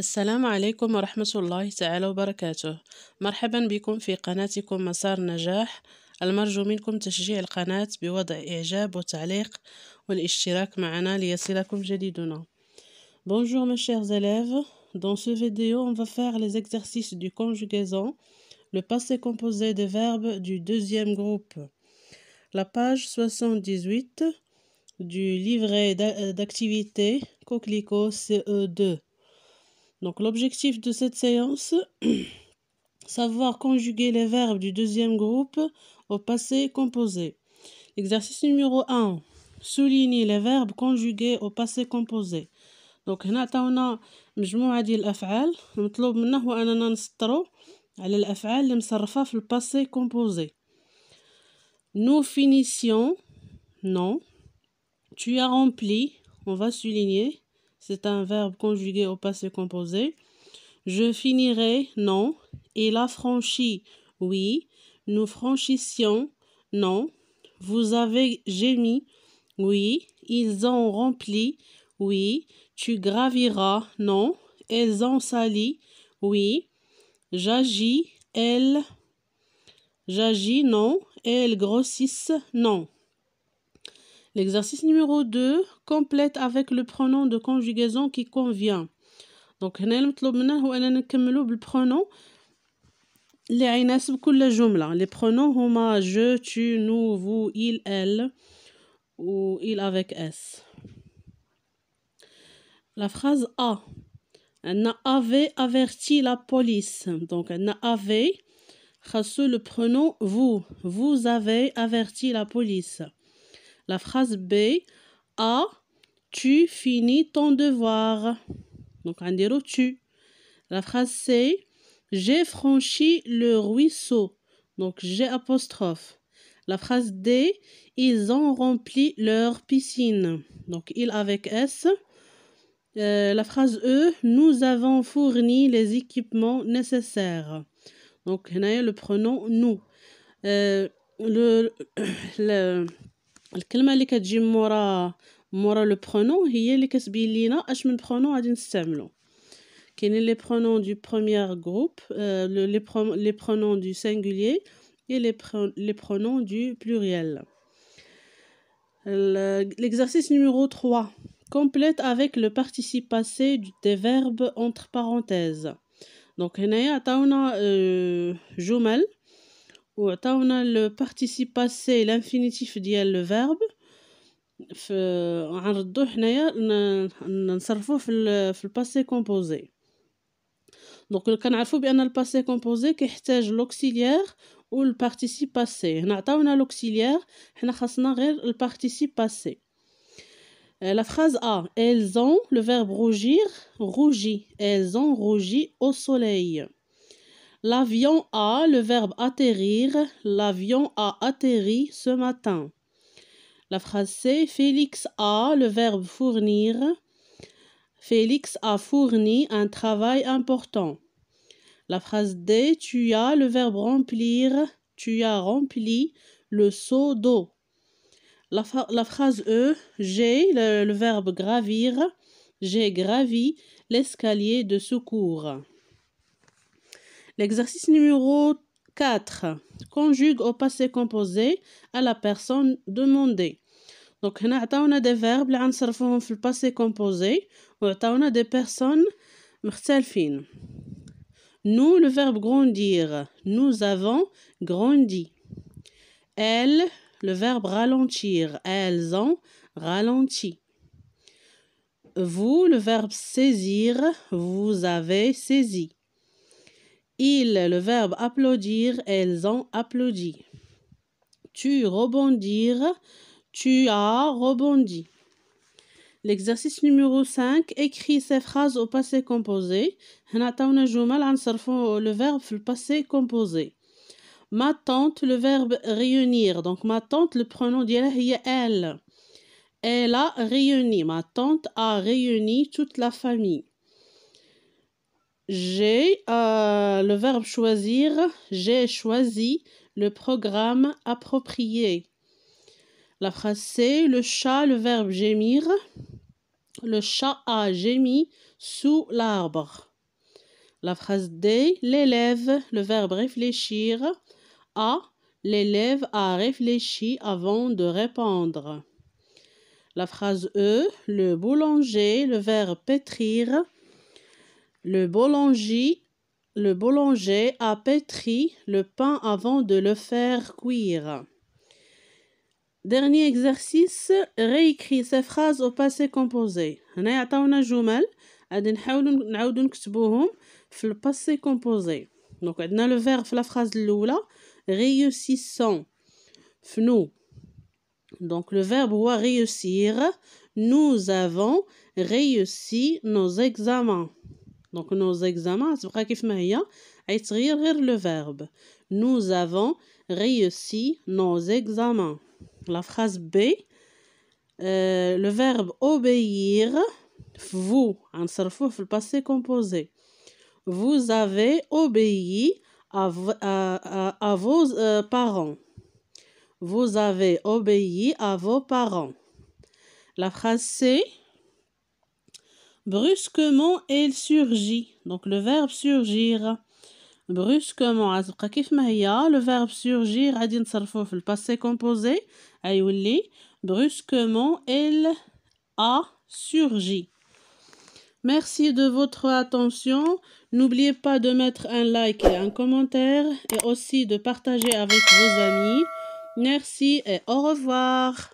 السلام عليكم ورحمة الله تعالى وبركاته مرحبا بكم في قناتكم مسار نجاح المرجو منكم تشجيع القناة بوضع إعجاب وتعليق والاشتراك معنا ليصلكم جديدنا Bonjour mes chers élèves, dans ce vidéo on va faire les exercices du conjugaison, le passé composé des verbes du deuxième groupe. La page 78 du livret d'activité Coquelicot CE2. Donc l'objectif de cette séance, savoir conjuguer les verbes du deuxième groupe au passé composé. Exercice numéro 1, souligner les verbes conjugués au passé composé. Donc, هنا عطاونا non, tu as rempli on va souligner c'est un verbe conjugué au passé composé. Je finirai, non. Il a franchi, oui. Nous franchissions, non. Vous avez gémi, oui. Ils ont rempli, oui. Tu graviras, non. Elles ont sali, oui. J'agis, elle. J'agis, non. Elles grossissent, non. L'exercice numéro 2 complète avec le pronom de conjugaison qui convient. Donc هنا المطلوب منا هو اننا نكملوا بالبرونون اللي يناسب كل جمله لي tu nous vous il elle ou il avec s la phrase a Elle avait averti la police donc elle avait le pronom vous vous avez averti la police la phrase B, A, tu finis ton devoir. Donc, un tu. La phrase C, j'ai franchi le ruisseau. Donc, j'ai apostrophe. La phrase D, ils ont rempli leur piscine. Donc, il avec S. Euh, la phrase E, nous avons fourni les équipements nécessaires. Donc, le pronom nous. Euh, le, le alors, quelle est le les pronoms du premier groupe, les pronoms du singulier et les pronoms du pluriel. L'exercice numéro 3. Complète avec le participe passé des verbes entre parenthèses. Donc, il y a un jumel ou on a le participe passé et l'infinitif dit le verbe on a le passé composé donc le canal faut bien le passé composé qui احتاج l'auxiliaire ou le participe passé on a l'auxiliaire on a le participe passé euh, la phrase A, elles ont, le verbe rougir, rougi, elles ont rougi au soleil. L'avion a, le verbe atterrir, l'avion a atterri ce matin. La phrase C, Félix a, le verbe fournir, Félix a fourni un travail important. La phrase D, tu as, le verbe remplir, tu as rempli le seau d'eau. La, phrase E, j'ai, le verbe gravir, j'ai gravi l'escalier de secours. L'exercice numéro 4. Conjugue au passé composé à la personne demandée. Donc, on a des verbes qui le passé composé des personnes Nous, le verbe grandir. Nous avons grandi. Elle, le verbe ralentir. Elles ont ralenti. Vous, le verbe saisir. Vous avez saisi le verbe applaudir, elles ont applaudi. Tu rebondir, tu as rebondi. L'exercice numéro 5, écris ces phrases au passé composé. le verbe le passé composé. Ma tante, le verbe réunir. Donc ma tante, le pronom d'elle, elle. Elle a réuni. Ma tante a réuni toute la famille. J'ai euh, le verbe choisir. J'ai choisi le programme approprié. La phrase C, le chat, le verbe gémir. Le chat a gémi sous l'arbre. La phrase D, l'élève, le verbe réfléchir. A, l'élève a réfléchi avant de répondre. La phrase E, le boulanger, le verbe pétrir. Le boulanger, le boulanger a pétri le pain avant de le faire cuire. Dernier exercice, réécris ces phrases au passé composé. nous passé جمل le passé composé, نكتبوهم في الباسي le verbe réussissons nous Donc le verbe « réussir », nous avons réussi nos examens. Donc, nos examens, c'est vrai qu'il y a hein, le verbe. Nous avons réussi nos examens. La phrase B, euh, le verbe obéir, vous, en le passé composé. Vous avez obéi à, vos euh, parents. Vous avez obéi à vos parents. La phrase C, brusquement il surgit donc le verbe surgir brusquement le verbe surgir le passé le composé brusquement il a surgi Merci de votre attention. N'oubliez pas de mettre un like et un commentaire et aussi de partager avec vos amis. Merci et au revoir.